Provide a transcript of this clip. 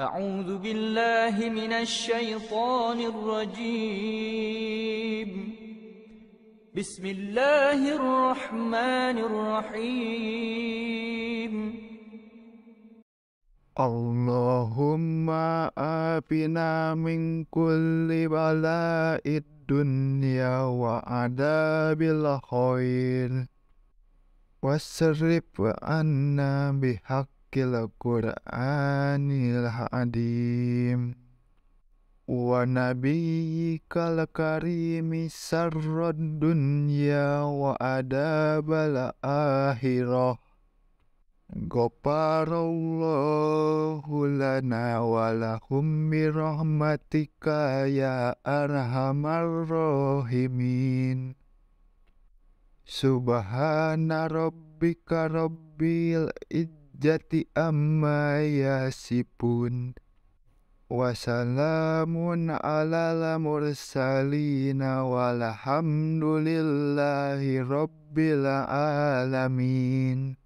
أعوذ بالله من الشيطان الرجيم بسم الله الرحمن الرحيم اللهم آبنا من كل بلاء الدنيا وعذاب الخير واصرف عنا بحق القرآن العظيم ونبيك الكريم سر الدنيا وأداب الآخرة غفر الله لنا ولهم برحمتك يا أرحم الراحمين سبحان ربك رب العزة jati amma yasipun Wassalamun ala mursalina walhamdulillahi rabbil alamin